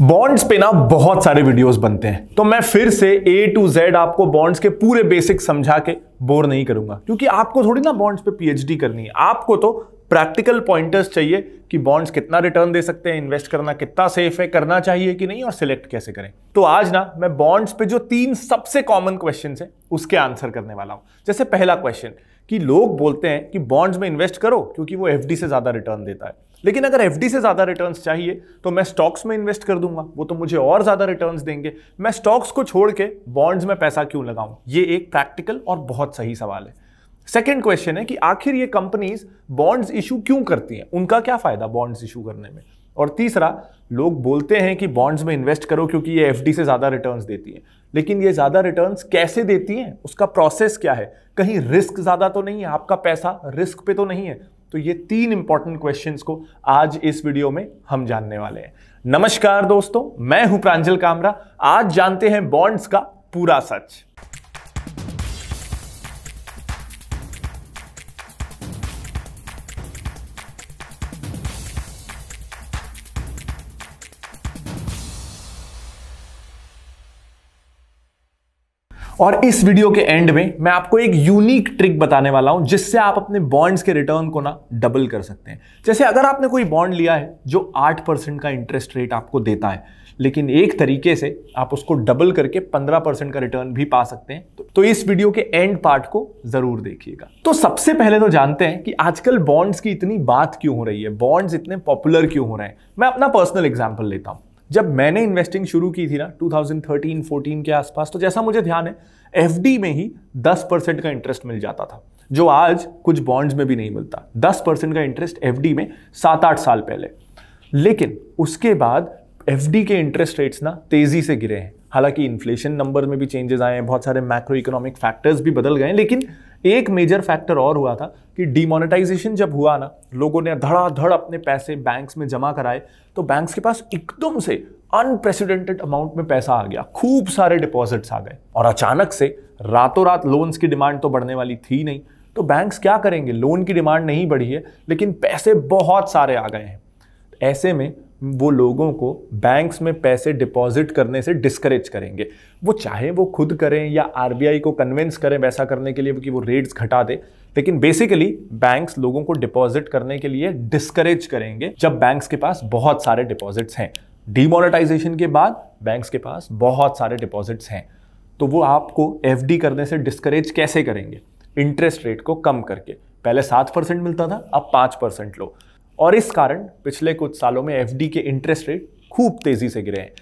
bonds पे ना बहुत सारे वीडियोस बनते हैं तो मैं फिर से ए टू जेड आपको बॉन्ड्स के पूरे बेसिक समझा के बोर नहीं करूंगा क्योंकि आपको थोड़ी ना बॉन्ड्स पे पीएचडी करनी है आपको तो प्रैक्टिकल पॉइंटर्स चाहिए कि बॉन्ड्स कितना रिटर्न दे सकते हैं इन्वेस्ट करना कितना सेफ है करना चाहिए कि नहीं और सिलेक्ट कैसे करें तो आज ना मैं बॉन्ड्स पे जो तीन सबसे कॉमन क्वेश्चन है उसके आंसर करने वाला हूं जैसे पहला क्वेश्चन कि लोग बोलते हैं कि बॉन्ड्स में इन्वेस्ट करो क्योंकि वो एफ से ज़्यादा रिटर्न देता है लेकिन अगर एफ से ज़्यादा रिटर्न चाहिए तो मैं स्टॉक्स में इन्वेस्ट कर दूंगा वो तो मुझे और ज़्यादा रिटर्न देंगे मैं स्टॉक्स को छोड़ के बॉन्ड्स में पैसा क्यों लगाऊं ये एक प्रैक्टिकल और बहुत सही सवाल है सेकेंड क्वेश्चन है कि आखिर ये कंपनीज बॉन्ड्स इशू क्यों करती हैं उनका क्या फ़ायदा बॉन्ड्स इशू करने में और तीसरा लोग बोलते हैं कि बॉन्ड्स में इन्वेस्ट करो क्योंकि ये एफ से ज़्यादा रिटर्न देती हैं लेकिन ये ज़्यादा रिटर्न कैसे देती हैं उसका प्रोसेस क्या है कहीं रिस्क ज़्यादा तो नहीं है आपका पैसा रिस्क पे तो नहीं है तो ये तीन इंपॉर्टेंट क्वेश्चंस को आज इस वीडियो में हम जानने वाले हैं नमस्कार दोस्तों मैं हूं प्रांजल कामरा आज जानते हैं बॉन्ड्स का पूरा सच और इस वीडियो के एंड में मैं आपको एक यूनिक ट्रिक बताने वाला हूं जिससे आप अपने बॉन्ड्स के रिटर्न को ना डबल कर सकते हैं जैसे अगर आपने कोई बॉन्ड लिया है जो 8 परसेंट का इंटरेस्ट रेट आपको देता है लेकिन एक तरीके से आप उसको डबल करके 15 परसेंट का रिटर्न भी पा सकते हैं तो, तो इस वीडियो के एंड पार्ट को जरूर देखिएगा तो सबसे पहले तो जानते हैं कि आजकल बॉन्ड्स की इतनी बात क्यों हो रही है बॉन्ड्स इतने पॉपुलर क्यों हो रहे हैं मैं अपना पर्सनल एग्जाम्पल लेता हूँ जब मैंने इन्वेस्टिंग शुरू की थी ना 2013-14 के आसपास तो जैसा मुझे ध्यान है एफ में ही 10 परसेंट का इंटरेस्ट मिल जाता था जो आज कुछ बॉन्ड्स में भी नहीं मिलता 10 परसेंट का इंटरेस्ट एफ में सात आठ साल पहले लेकिन उसके बाद एफ के इंटरेस्ट रेट्स ना तेज़ी से गिरे हैं हालांकि इन्फ्लेशन नंबर में भी चेंजेस आए हैं बहुत सारे मैक्रो इकोनॉमिक फैक्टर्स भी बदल गए हैं लेकिन एक मेजर फैक्टर और हुआ था कि डिमोनेटाइजेशन जब हुआ ना लोगों ने धड़ाधड़ अपने पैसे बैंक्स में जमा कराए तो बैंक्स के पास एकदम से अनप्रेसिडेंटेड अमाउंट में पैसा आ गया खूब सारे डिपॉजिट्स आ गए और अचानक से रातों रात लोन्स की डिमांड तो बढ़ने वाली थी नहीं तो बैंक्स क्या करेंगे लोन की डिमांड नहीं बढ़ी है लेकिन पैसे बहुत सारे आ गए हैं ऐसे में वो लोगों को बैंक्स में पैसे डिपॉजिट करने से डिस्करेज करेंगे वो चाहे वो खुद करें या आर को कन्विंस करें वैसा करने के लिए कि वो रेट्स घटा दे लेकिन बेसिकली बैंक्स लोगों को डिपॉजिट करने के लिए डिस्करेज करेंगे जब बैंक्स के पास बहुत सारे डिपॉजिट्स हैं डीमोनेटाइजेशन के बाद बैंक्स के पास बहुत सारे डिपॉजिट्स हैं तो वो आपको एफ करने से डिस्करेज कैसे करेंगे इंटरेस्ट रेट को कम करके पहले सात परसेंट मिलता था अब पाँच परसेंट लो और इस कारण पिछले कुछ सालों में एफ के इंटरेस्ट रेट खूब तेज़ी से गिरे हैं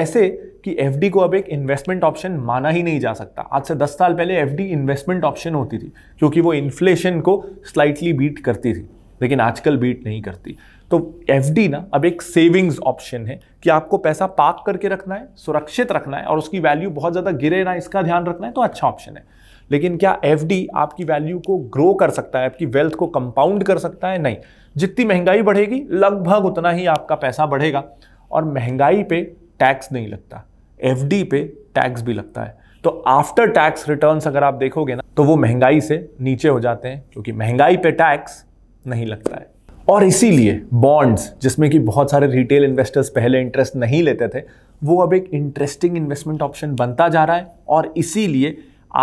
ऐसे कि एफ को अब एक इन्वेस्टमेंट ऑप्शन माना ही नहीं जा सकता आज से 10 साल पहले एफ इन्वेस्टमेंट ऑप्शन होती थी क्योंकि वो इन्फ्लेशन को स्लाइटली बीट करती थी लेकिन आजकल बीट नहीं करती तो एफ ना अब एक सेविंग्स ऑप्शन है कि आपको पैसा पार्क करके रखना है सुरक्षित रखना है और उसकी वैल्यू बहुत ज़्यादा गिरे ना इसका ध्यान रखना है तो अच्छा ऑप्शन है लेकिन क्या एफ आपकी वैल्यू को ग्रो कर सकता है आपकी वेल्थ को कंपाउंड कर सकता है नहीं जितनी महंगाई बढ़ेगी लगभग उतना ही आपका पैसा बढ़ेगा और महंगाई पे टैक्स नहीं लगता एफ पे टैक्स भी लगता है तो आफ्टर टैक्स रिटर्न्स अगर आप देखोगे ना तो वो महंगाई से नीचे हो जाते हैं क्योंकि महंगाई पे टैक्स नहीं लगता है और इसीलिए बॉन्ड्स जिसमें कि बहुत सारे रिटेल इन्वेस्टर्स पहले इंटरेस्ट नहीं लेते थे वो अब एक इंटरेस्टिंग इन्वेस्टमेंट ऑप्शन बनता जा रहा है और इसीलिए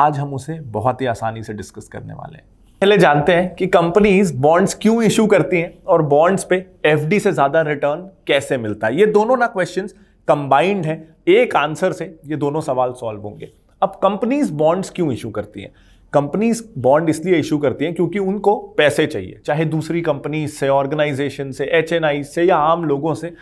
आज हम उसे बहुत ही आसानी से डिस्कस करने वाले हैं पहले जानते हैं कि कंपनीज बॉन्ड्स क्यों इशू करती हैं और बॉन्ड्स पे एफडी से ज्यादा रिटर्न कैसे मिलता है ये दोनों ना क्वेश्चंस कंबाइंड हैं एक आंसर से ये दोनों सवाल सॉल्व होंगे अब कंपनीज बॉन्ड्स क्यों इशू करती हैं कंपनीज बॉन्ड इसलिए इशू करती हैं क्योंकि उनको पैसे चाहिए चाहे दूसरी कंपनी से ऑर्गेनाइजेशन से एच से या आम लोगों से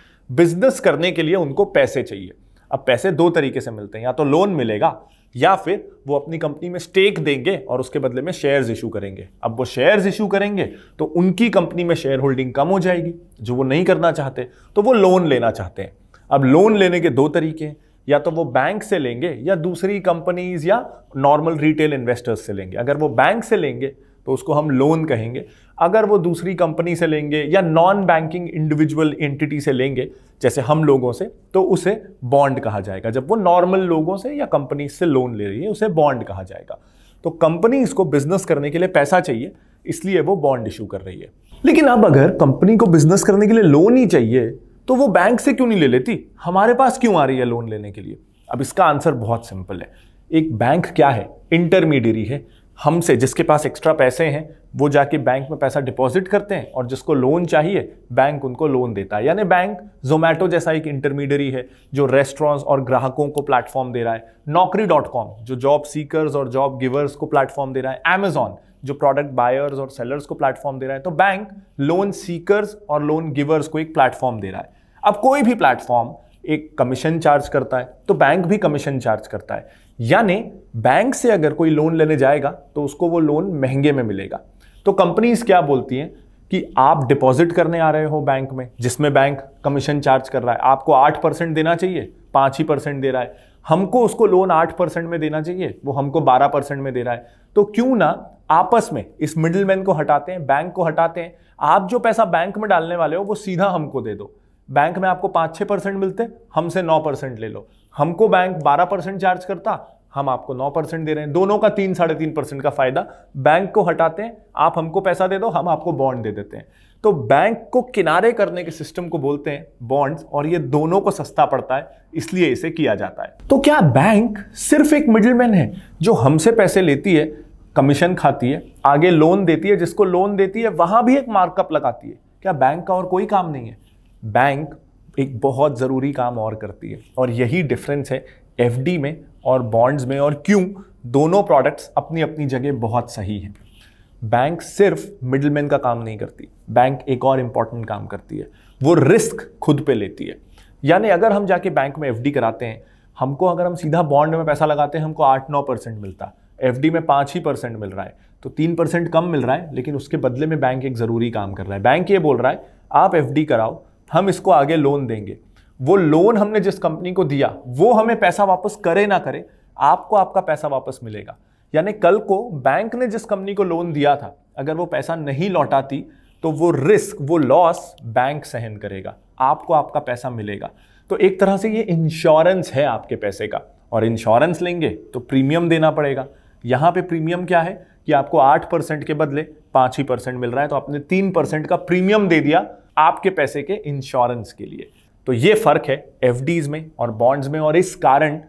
बिजनेस करने के लिए उनको पैसे चाहिए अब पैसे दो तरीके से मिलते हैं या तो लोन मिलेगा या फिर वो अपनी कंपनी में स्टेक देंगे और उसके बदले में शेयर्स इशू करेंगे अब वो शेयर्स इशू करेंगे तो उनकी कंपनी में शेयर होल्डिंग कम हो जाएगी जो वो नहीं करना चाहते तो वो लोन लेना चाहते हैं अब लोन लेने के दो तरीके हैं या तो वो बैंक से लेंगे या दूसरी कंपनीज या नॉर्मल रिटेल इन्वेस्टर्स से लेंगे अगर वो बैंक से लेंगे तो उसको हम लोन कहेंगे अगर वो दूसरी कंपनी से लेंगे या नॉन बैंकिंग इंडिविजुअल एंटिटी से लेंगे जैसे हम लोगों से तो उसे बॉन्ड कहा जाएगा जब वो नॉर्मल लोगों से या कंपनी से लोन ले रही है उसे बॉन्ड कहा जाएगा तो कंपनी इसको बिजनेस करने के लिए पैसा चाहिए इसलिए वो बॉन्ड इशू कर रही है लेकिन अब अगर कंपनी को बिजनेस करने के लिए लोन ही चाहिए तो वो बैंक से क्यों नहीं ले लेती हमारे पास क्यों आ रही है लोन लेने के लिए अब इसका आंसर बहुत सिंपल है एक बैंक क्या है इंटरमीडियरी है हमसे जिसके पास एक्स्ट्रा पैसे हैं वो जाके बैंक में पैसा डिपॉजिट करते हैं और जिसको लोन चाहिए बैंक उनको लोन देता है यानी बैंक जोमेटो जैसा एक इंटरमीडियरी है जो रेस्टोरेंट्स और ग्राहकों को प्लेटफॉर्म दे रहा है नौकरी डॉट कॉम जो जॉब सीकर्स और जॉब गिवर्स को प्लेटफॉर्म दे रहा है अमेजोन जो प्रोडक्ट बायर्स और सेलर्स को प्लेटफॉर्म दे रहा है तो बैंक लोन सीकर्स और लोन गिवर्स को एक प्लेटफॉर्म दे रहा है अब कोई भी प्लेटफॉर्म एक कमीशन चार्ज करता है तो बैंक भी कमीशन चार्ज करता है यानी बैंक से अगर कोई लोन लेने जाएगा तो उसको वो लोन महंगे में मिलेगा तो कंपनीज क्या बोलती हैं कि आप डिपॉजिट करने आ रहे हो बैंक में जिसमें बैंक कमीशन चार्ज कर रहा है आपको आठ परसेंट देना चाहिए पाँच ही परसेंट दे रहा है हमको उसको लोन आठ परसेंट में देना चाहिए वो हमको बारह परसेंट में दे रहा है तो क्यों ना आपस में इस मिडिलमैन को हटाते हैं बैंक को हटाते हैं आप जो पैसा बैंक में डालने वाले हो वो सीधा हमको दे दो बैंक में आपको पाँच छः परसेंट मिलते हमसे नौ परसेंट ले लो हमको बैंक 12 परसेंट चार्ज करता हम आपको 9 परसेंट दे रहे हैं दोनों का तीन साढ़े तीन परसेंट का फायदा बैंक को हटाते हैं आप हमको पैसा दे दो हम आपको बॉन्ड दे देते हैं तो बैंक को किनारे करने के सिस्टम को बोलते हैं बॉन्ड्स और ये दोनों को सस्ता पड़ता है इसलिए इसे किया जाता है तो क्या बैंक सिर्फ एक मिडिलमैन है जो हमसे पैसे लेती है कमीशन खाती है आगे लोन देती है जिसको लोन देती है वहां भी एक मार्कअप लगाती है क्या बैंक का और कोई काम नहीं है बैंक एक बहुत ज़रूरी काम और करती है और यही डिफरेंस है एफ में और बॉन्ड्स में और क्यों दोनों प्रोडक्ट्स अपनी अपनी जगह बहुत सही हैं बैंक सिर्फ मिडलमैन का काम नहीं करती बैंक एक और इम्पॉर्टेंट काम करती है वो रिस्क खुद पे लेती है यानी अगर हम जाके बैंक में एफ कराते हैं हमको अगर हम सीधा बॉन्ड में पैसा लगाते हैं हमको आठ नौ परसेंट मिलता एफ में पाँच ही परसेंट मिल रहा है तो तीन परसेंट कम मिल रहा है लेकिन उसके बदले में बैंक एक ज़रूरी काम कर रहा है बैंक ये बोल रहा है आप एफ कराओ हम इसको आगे लोन देंगे वो लोन हमने जिस कंपनी को दिया वो हमें पैसा वापस करे ना करे आपको आपका पैसा वापस मिलेगा यानी कल को बैंक ने जिस कंपनी को लोन दिया था अगर वो पैसा नहीं लौटाती तो वो रिस्क वो लॉस बैंक सहन करेगा आपको आपका पैसा मिलेगा तो एक तरह से ये इंश्योरेंस है आपके पैसे का और इंश्योरेंस लेंगे तो प्रीमियम देना पड़ेगा यहाँ पे प्रीमियम क्या है कि आपको आठ परसेंट के बदले पाँच ही परसेंट मिल रहा है तो आपने तीन परसेंट का प्रीमियम दे दिया आपके पैसे के इंश्योरेंस के लिए तो ये फ़र्क है एफ में और बॉन्ड्स में और इस कारण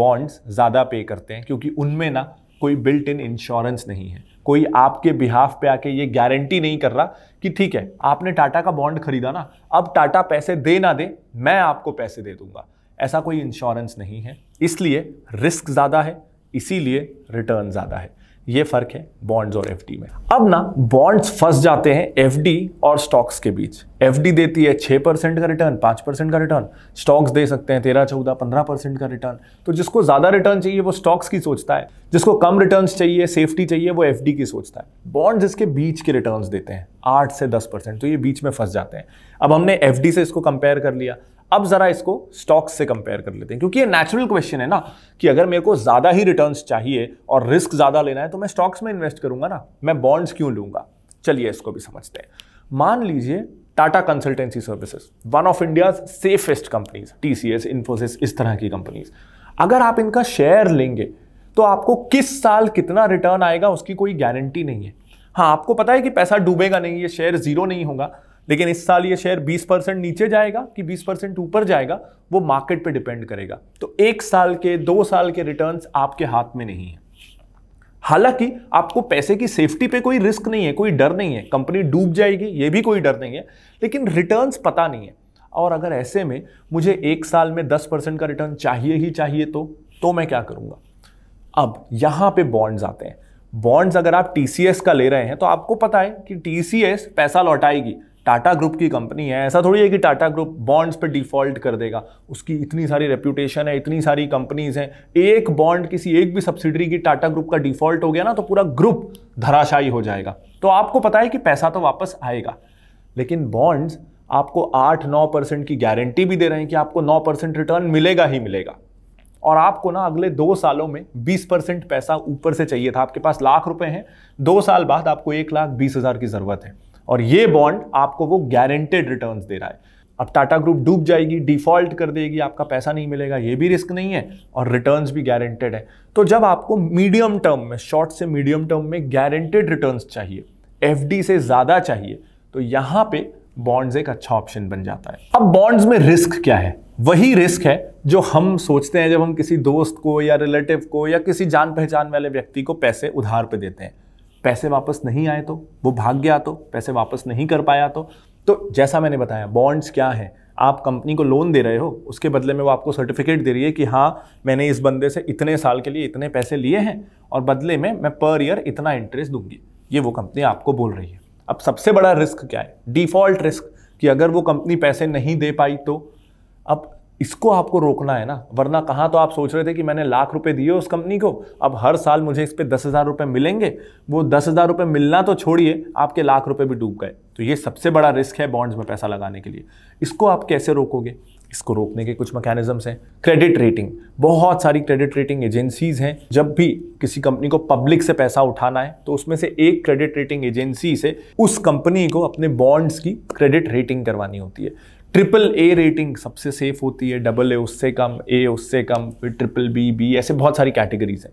बॉन्ड्स ज़्यादा पे करते हैं क्योंकि उनमें ना कोई बिल्ट इन इंश्योरेंस नहीं है कोई आपके बिहाफ पे आके ये गारंटी नहीं कर रहा कि ठीक है आपने टाटा का बॉन्ड खरीदा ना अब टाटा पैसे दे ना दे मैं आपको पैसे दे दूंगा ऐसा कोई इंश्योरेंस नहीं है इसलिए रिस्क ज़्यादा है इसीलिए रिटर्न ज़्यादा है ये फर्क है बॉन्ड्स और एफडी में अब ना बॉन्ड्स फंस जाते हैं एफडी और स्टॉक्स के बीच एफडी देती है छः परसेंट का रिटर्न पाँच परसेंट का रिटर्न स्टॉक्स दे सकते हैं तेरह चौदह पंद्रह परसेंट का रिटर्न तो जिसको ज़्यादा रिटर्न चाहिए वो स्टॉक्स की सोचता है जिसको कम रिटर्न चाहिए सेफ्टी चाहिए वो एफ की सोचता है बॉन्ड्स इसके बीच के रिटर्न देते हैं आठ से दस परसेंट तो ये बीच में फंस जाते हैं अब हमने एफ से इसको कंपेयर कर लिया अब ज़रा इसको स्टॉक्स से कंपेयर कर लेते हैं क्योंकि ये नेचुरल क्वेश्चन है ना कि अगर मेरे को ज़्यादा ही रिटर्न्स चाहिए और रिस्क ज़्यादा लेना है तो मैं स्टॉक्स में इन्वेस्ट करूंगा ना मैं बॉन्ड्स क्यों लूंगा चलिए इसको भी समझते हैं मान लीजिए Tata Consultancy Services one of India safest companies T C S इस तरह की कंपनीज अगर आप इनका शेयर लेंगे तो आपको किस साल कितना रिटर्न आएगा उसकी कोई गारंटी नहीं है हाँ आपको पता है कि पैसा डूबेगा नहीं ये शेयर जीरो नहीं होगा लेकिन इस साल ये शेयर 20 परसेंट नीचे जाएगा कि 20 परसेंट ऊपर जाएगा वो मार्केट पे डिपेंड करेगा तो एक साल के दो साल के रिटर्न्स आपके हाथ में नहीं है हालांकि आपको पैसे की सेफ्टी पे कोई रिस्क नहीं है कोई डर नहीं है कंपनी डूब जाएगी ये भी कोई डर नहीं है लेकिन रिटर्न्स पता नहीं है और अगर ऐसे में मुझे एक साल में दस परसेंट का रिटर्न चाहिए ही चाहिए तो तो मैं क्या करूँगा अब यहाँ पर बॉन्ड्स आते हैं बॉन्ड्स अगर आप टी का ले रहे हैं तो आपको पता है कि टी पैसा लौटाएगी टाटा ग्रुप की कंपनी है ऐसा थोड़ी है कि टाटा ग्रुप बॉन्ड्स पे डिफॉल्ट कर देगा उसकी इतनी सारी रेप्यूटेशन है इतनी सारी कंपनीज हैं एक बॉन्ड किसी एक भी सब्सिडरी की टाटा ग्रुप का डिफॉल्ट हो गया ना तो पूरा ग्रुप धराशायी हो जाएगा तो आपको पता है कि पैसा तो वापस आएगा लेकिन बॉन्ड्स आपको आठ नौ परसेंट की गारंटी भी दे रहे हैं कि आपको नौ परसेंट रिटर्न मिलेगा ही मिलेगा और आपको ना अगले दो सालों में बीस परसेंट पैसा ऊपर से चाहिए था आपके पास लाख रुपए हैं दो साल बाद आपको एक लाख बीस हज़ार की ज़रूरत है और ये बॉन्ड आपको वो गारंटेड रिटर्न दे रहा है अब टाटा ग्रुप डूब जाएगी डिफॉल्ट कर देगी आपका पैसा नहीं मिलेगा ये भी रिस्क नहीं है और रिटर्न्स भी गारंटेड है तो जब आपको मीडियम टर्म में शॉर्ट से मीडियम टर्म में गारंटेड रिटर्न्स चाहिए एफ से ज़्यादा चाहिए तो यहाँ पे बॉन्ड्स एक अच्छा ऑप्शन बन जाता है अब बॉन्ड्स में रिस्क क्या है वही रिस्क है जो हम सोचते हैं जब हम किसी दोस्त को या रिलेटिव को या किसी जान पहचान वाले व्यक्ति को पैसे उधार पे देते हैं पैसे वापस नहीं आए तो वो भाग गया तो पैसे वापस नहीं कर पाया तो तो जैसा मैंने बताया बॉन्ड्स क्या हैं आप कंपनी को लोन दे रहे हो उसके बदले में वो आपको सर्टिफिकेट दे रही है कि हाँ मैंने इस बंदे से इतने साल के लिए इतने पैसे लिए हैं और बदले में मैं पर ईयर इतना इंटरेस्ट दूंगी ये वो कंपनी आपको बोल रही है अब सबसे बड़ा रिस्क क्या है डिफ़ॉल्ट रिस्क कि अगर वो कंपनी पैसे नहीं दे पाई तो अब इसको आपको रोकना है ना वरना कहाँ तो आप सोच रहे थे कि मैंने लाख रुपए दिए उस कंपनी को अब हर साल मुझे इस पर दस हज़ार रुपये मिलेंगे वो दस हज़ार रुपये मिलना तो छोड़िए आपके लाख रुपए भी डूब गए तो ये सबसे बड़ा रिस्क है बॉन्ड्स में पैसा लगाने के लिए इसको आप कैसे रोकोगे इसको रोकने के कुछ मैकेनिज्म्स हैं क्रेडिट रेटिंग बहुत सारी क्रेडिट रेटिंग एजेंसीज हैं जब भी किसी कंपनी को पब्लिक से पैसा उठाना है तो उसमें से एक क्रेडिट रेटिंग एजेंसी से उस कंपनी को अपने बॉन्ड्स की क्रेडिट रेटिंग करवानी होती है ट्रिपल ए रेटिंग सबसे सेफ होती है डबल ए उससे कम ए उससे कम फिर ट्रिपल बी बी ऐसे बहुत सारी कैटेगरीज हैं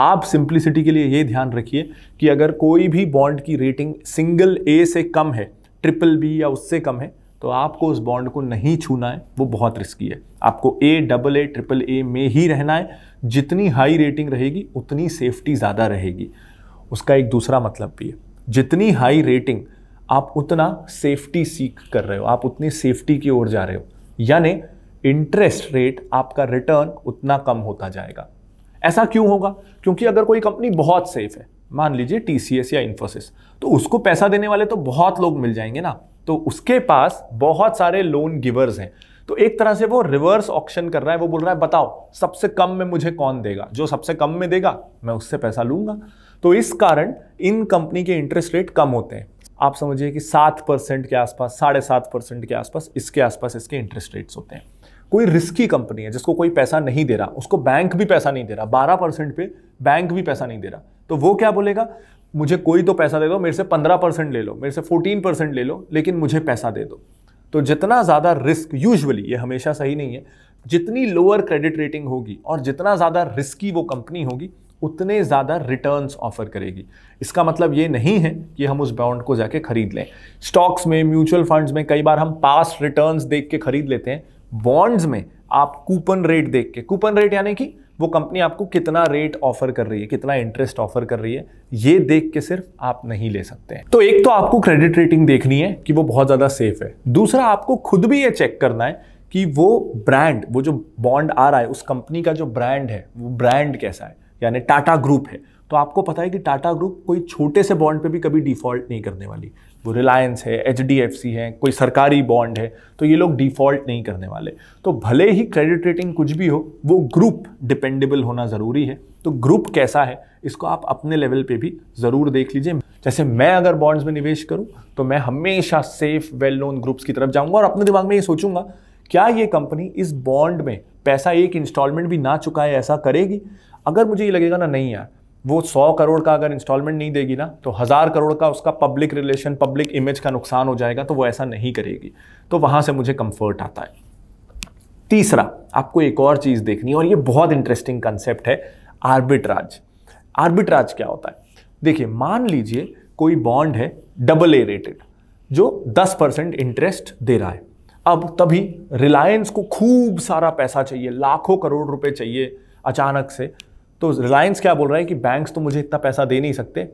आप सिंप्लिसिटी के लिए ये ध्यान रखिए कि अगर कोई भी बॉन्ड की रेटिंग सिंगल ए से कम है ट्रिपल बी या उससे कम है तो आपको उस बॉन्ड को नहीं छूना है वो बहुत रिस्की है आपको A double A triple A में ही रहना है जितनी हाई रेटिंग रहेगी उतनी सेफ्टी ज़्यादा रहेगी उसका एक दूसरा मतलब भी है जितनी हाई रेटिंग आप उतना सेफ्टी सीख कर रहे हो आप उतनी सेफ्टी की ओर जा रहे हो यानी इंटरेस्ट रेट आपका रिटर्न उतना कम होता जाएगा ऐसा क्यों होगा क्योंकि अगर कोई कंपनी बहुत सेफ है मान लीजिए टी या इन्फोसिस तो उसको पैसा देने वाले तो बहुत लोग मिल जाएंगे ना तो उसके पास बहुत सारे लोन गिवर्स हैं तो एक तरह से वो रिवर्स ऑप्शन कर रहा है वो बोल रहा है बताओ सबसे कम में मुझे कौन देगा जो सबसे कम में देगा मैं उससे पैसा लूंगा तो इस कारण इन कंपनी के इंटरेस्ट रेट कम होते हैं आप समझिए कि सात परसेंट के आसपास साढ़े सात परसेंट के आसपास इसके आसपास इसके इंटरेस्ट रेट्स होते हैं कोई रिस्की कंपनी है जिसको कोई पैसा नहीं दे रहा उसको बैंक भी पैसा नहीं दे रहा बारह परसेंट पे बैंक भी पैसा नहीं दे रहा तो वो क्या बोलेगा मुझे कोई तो पैसा दे दो मेरे से पंद्रह परसेंट ले लो मेरे से फोर्टीन परसेंट ले लो लेकिन मुझे पैसा दे दो तो जितना ज़्यादा रिस्क यूजुअली ये हमेशा सही नहीं है जितनी लोअर क्रेडिट रेटिंग होगी और जितना ज़्यादा रिस्की वो कंपनी होगी उतने ज़्यादा रिटर्न्स ऑफर करेगी इसका मतलब ये नहीं है कि हम उस बॉन्ड को जाके खरीद लें स्टॉक्स में म्यूचुअल फंड्स में कई बार हम पास रिटर्न्स देख के खरीद लेते हैं बॉन्ड्स में आप कूपन रेट देख के कूपन रेट यानी कि वो कंपनी आपको कितना रेट ऑफर कर रही है कितना इंटरेस्ट ऑफर कर रही है ये देख के सिर्फ आप नहीं ले सकते हैं तो एक तो आपको क्रेडिट रेटिंग देखनी है कि वो बहुत ज़्यादा सेफ है दूसरा आपको खुद भी ये चेक करना है कि वो ब्रांड वो जो बॉन्ड आ रहा है उस कंपनी का जो ब्रांड है वो ब्रांड कैसा है यानी टाटा ग्रुप है तो आपको पता है कि टाटा ग्रुप कोई छोटे से बॉन्ड पे भी कभी डिफ़ॉल्ट नहीं करने वाली वो रिलायंस है एच है कोई सरकारी बॉन्ड है तो ये लोग डिफ़ॉल्ट नहीं करने वाले तो भले ही क्रेडिट रेटिंग कुछ भी हो वो ग्रुप डिपेंडेबल होना ज़रूरी है तो ग्रुप कैसा है इसको आप अपने लेवल पे भी ज़रूर देख लीजिए जैसे मैं अगर बॉन्ड्स में निवेश करूँ तो मैं हमेशा सेफ वेल नोन ग्रुप्स की तरफ जाऊँगा और अपने दिमाग में ये सोचूंगा क्या ये कंपनी इस बॉन्ड में पैसा एक इंस्टॉलमेंट भी ना चुकाए ऐसा करेगी अगर मुझे ये लगेगा ना नहीं यार वो सौ करोड़ का अगर इंस्टॉलमेंट नहीं देगी ना तो हज़ार करोड़ का उसका पब्लिक रिलेशन पब्लिक इमेज का नुकसान हो जाएगा तो वो ऐसा नहीं करेगी तो वहाँ से मुझे कंफर्ट आता है तीसरा आपको एक और चीज़ देखनी है और ये बहुत इंटरेस्टिंग कंसेप्ट है आर्बिट्राज आर्बिट्राज क्या होता है देखिए मान लीजिए कोई बॉन्ड है डबल ए रेटेड जो 10 परसेंट इंटरेस्ट दे रहा है अब तभी रिलायंस को खूब सारा पैसा चाहिए लाखों करोड़ रुपए चाहिए अचानक से तो रिलायंस क्या बोल रहा है कि बैंक्स तो मुझे इतना पैसा दे नहीं सकते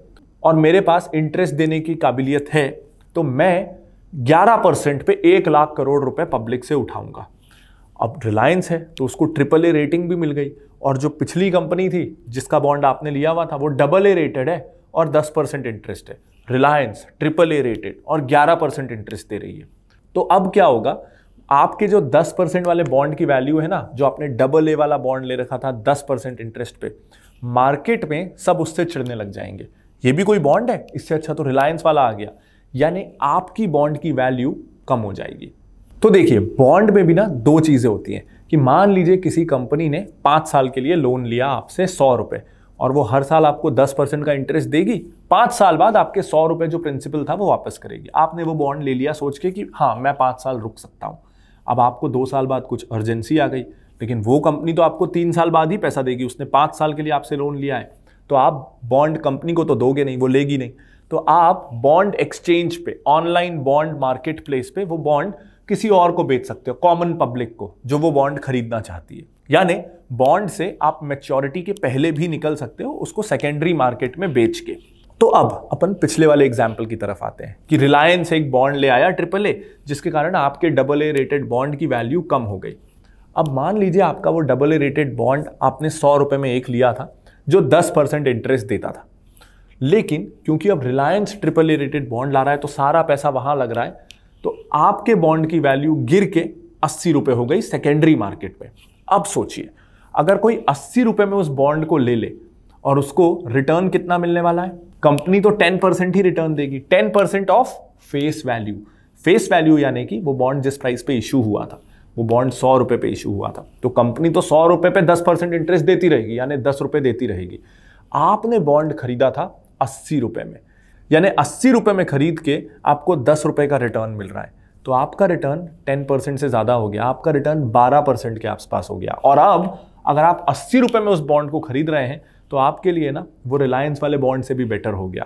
और मेरे पास इंटरेस्ट देने की काबिलियत है तो मैं 11 परसेंट पर एक लाख करोड़ रुपए पब्लिक से उठाऊंगा अब रिलायंस है तो उसको ट्रिपल ए रेटिंग भी मिल गई और जो पिछली कंपनी थी जिसका बॉन्ड आपने लिया हुआ था वो डबल ए रेटेड है और 10 परसेंट इंटरेस्ट है रिलायंस ट्रिपल ए रेटेड और 11 परसेंट इंटरेस्ट दे रही है तो अब क्या होगा आपके जो 10 परसेंट वाले बॉन्ड की वैल्यू है ना जो आपने डबल ए वाला बॉन्ड ले रखा था 10 परसेंट इंटरेस्ट पे मार्केट में सब उससे चिड़ने लग जाएंगे ये भी कोई बॉन्ड है इससे अच्छा तो रिलायंस वाला आ गया यानी आपकी बॉन्ड की वैल्यू कम हो जाएगी तो देखिए बॉन्ड में भी ना दो चीज़ें होती हैं कि मान लीजिए किसी कंपनी ने पाँच साल के लिए लोन लिया आपसे सौ रुपये और वो हर साल आपको दस परसेंट का इंटरेस्ट देगी पाँच साल बाद आपके सौ रुपये जो प्रिंसिपल था वो वापस करेगी आपने वो बॉन्ड ले लिया सोच के कि हाँ मैं पाँच साल रुक सकता हूँ अब आपको दो साल बाद कुछ अर्जेंसी आ गई लेकिन वो कंपनी तो आपको तीन साल बाद ही पैसा देगी उसने पाँच साल के लिए आपसे लोन लिया है तो आप बॉन्ड कंपनी को तो दोगे नहीं वो लेगी नहीं तो आप बॉन्ड एक्सचेंज पे ऑनलाइन बॉन्ड मार्केट प्लेस पे वो बॉन्ड किसी और को बेच सकते हो कॉमन पब्लिक को जो वो बॉन्ड खरीदना चाहती है यानी बॉन्ड से आप मेच्योरिटी के पहले भी निकल सकते हो उसको सेकेंडरी मार्केट में बेच के तो अब अपन पिछले वाले एग्जाम्पल की तरफ आते हैं कि रिलायंस एक बॉन्ड ले आया ट्रिपल ए जिसके कारण आपके डबल ए रेटेड बॉन्ड की वैल्यू कम हो गई अब मान लीजिए आपका वो डबल ए रेटेड बॉन्ड आपने सौ रुपये में एक लिया था जो दस परसेंट इंटरेस्ट देता था लेकिन क्योंकि अब Reliance triple A rated bond ला रहा है तो सारा पैसा वहाँ लग रहा है तो आपके बॉन्ड की वैल्यू गिर के अस्सी रुपये हो गई सेकेंडरी मार्केट में अब सोचिए अगर कोई अस्सी रुपये में उस बॉन्ड को ले ले और उसको रिटर्न कितना मिलने वाला है कंपनी तो टेन परसेंट ही रिटर्न देगी ten percent of face value face value यानी कि वो बॉन्ड जिस प्राइस पे इशू हुआ था वो बॉन्ड सौ रुपए पे इशू हुआ था तो कंपनी तो सौ रुपए पे दस परसेंट इंटरेस्ट देती रहेगी यानी दस रुपए देती रहेगी आपने बॉन्ड खरीदा था अस्सी रुपए में यानी अस्सी रुपए में खरीद के आपको दस रुपए का रिटर्न मिल रहा है तो आपका रिटर्न टेन परसेंट से ज़्यादा हो गया आपका रिटर्न बारह परसेंट के आसपास हो गया और अब अगर आप अस्सी रुपए में उस बॉन्ड को खरीद रहे हैं तो आपके लिए ना वो रिलायंस वाले बॉन्ड से भी बेटर हो गया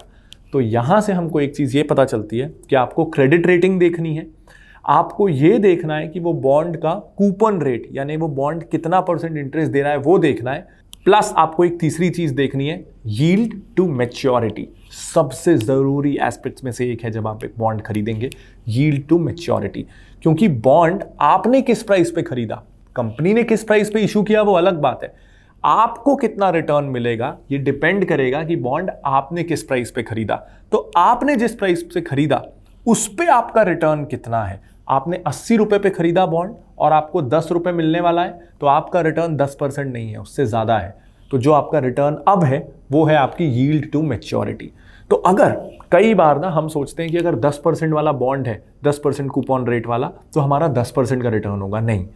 तो यहाँ से हमको एक चीज़ ये पता चलती है कि आपको क्रेडिट रेटिंग देखनी है आपको ये देखना है कि वो बॉन्ड का कूपन रेट यानी वो बॉन्ड कितना परसेंट इंटरेस्ट दे रहा है वो देखना है प्लस आपको एक तीसरी चीज़ देखनी है यील्ड टू मैच्योरिटी सबसे ज़रूरी एस्पेक्ट्स में से एक है जब आप एक बॉन्ड खरीदेंगे यील्ड टू मैच्योरिटी क्योंकि बॉन्ड आपने किस प्राइस पे खरीदा कंपनी ने किस प्राइस पे इशू किया वो अलग बात है आपको कितना रिटर्न मिलेगा ये डिपेंड करेगा कि बॉन्ड आपने किस प्राइस पे खरीदा तो आपने जिस प्राइस से खरीदा उस पर आपका रिटर्न कितना है आपने अस्सी रुपये पे खरीदा बॉन्ड और आपको दस रुपये मिलने वाला है तो आपका रिटर्न दस परसेंट नहीं है उससे ज़्यादा है तो जो आपका रिटर्न अब है वो है आपकी यील्ड टू मेच्योरिटी तो अगर कई बार ना हम सोचते हैं कि अगर 10 परसेंट वाला बॉन्ड है 10 परसेंट कूपन रेट वाला तो हमारा 10 परसेंट का रिटर्न होगा नहीं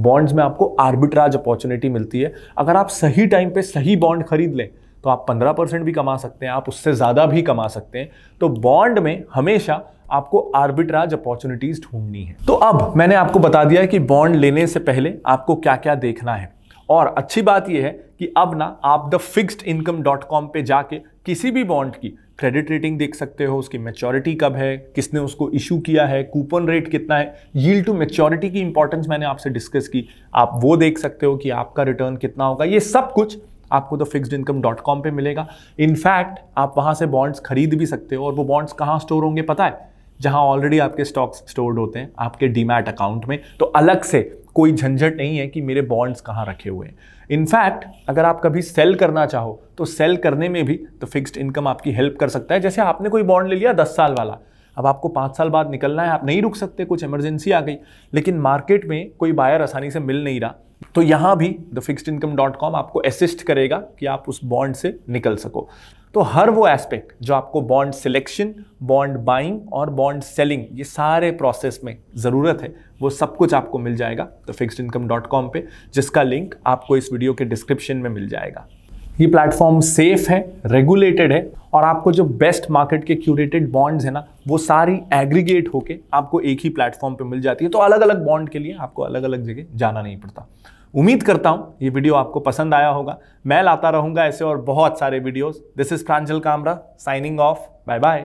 बॉन्ड्स में आपको आर्बिट्राज अपॉर्चुनिटी मिलती है अगर आप सही टाइम पे सही बॉन्ड खरीद लें तो आप 15 परसेंट भी कमा सकते हैं आप उससे ज़्यादा भी कमा सकते हैं तो बॉन्ड में हमेशा आपको आर्बिट्राज अपॉर्चुनिटीज़ ढूंढनी है तो अब मैंने आपको बता दिया कि बॉन्ड लेने से पहले आपको क्या क्या देखना है और अच्छी बात यह है कि अब ना आप the fixed income dot com पर जाके किसी भी बॉन्ड की क्रेडिट रेटिंग देख सकते हो उसकी मेच्योरिटी कब है किसने उसको इशू किया है कूपन रेट कितना है यील्ड टू मेच्योरिटी की इंपॉर्टेंस मैंने आपसे डिस्कस की आप वो देख सकते हो कि आपका रिटर्न कितना होगा ये सब कुछ आपको तो फिक्सड इनकम डॉट कॉम पर मिलेगा इनफैक्ट आप वहाँ से बॉन्ड्स खरीद भी सकते हो और वो बॉन्ड्स कहाँ स्टोर होंगे पता है जहाँ ऑलरेडी आपके स्टॉक्स स्टोर्ड होते हैं आपके डीमैट अकाउंट में तो अलग से कोई झंझट नहीं है कि मेरे बॉन्ड्स कहाँ रखे हुए हैं इनफैक्ट अगर आप कभी सेल करना चाहो तो सेल करने में भी तो फिक्स्ड इनकम आपकी हेल्प कर सकता है जैसे आपने कोई बॉन्ड ले लिया दस साल वाला अब आपको पाँच साल बाद निकलना है आप नहीं रुक सकते कुछ इमरजेंसी आ गई लेकिन मार्केट में कोई बायर आसानी से मिल नहीं रहा तो यहाँ भी the fixed income dot com आपको असिस्ट करेगा कि आप उस बॉन्ड से निकल सको तो हर वो एस्पेक्ट जो आपको बॉन्ड सिलेक्शन बॉन्ड बाइंग और बॉन्ड सेलिंग ये सारे प्रोसेस में ज़रूरत है वो सब कुछ आपको मिल जाएगा तो फिक्सड इनकम डॉट कॉम पर जिसका लिंक आपको इस वीडियो के डिस्क्रिप्शन में मिल जाएगा ये प्लेटफॉर्म सेफ है रेगुलेटेड है और आपको जो बेस्ट मार्केट के क्यूरेटेड बॉन्ड्स है ना वो सारी एग्रीगेट होके आपको एक ही प्लेटफॉर्म पे मिल जाती है तो अलग अलग बॉन्ड के लिए आपको अलग अलग जगह जाना नहीं पड़ता उम्मीद करता हूँ ये वीडियो आपको पसंद आया होगा मैं लाता रहूँगा ऐसे और बहुत सारे videos this is Pranjal Kamra signing off bye bye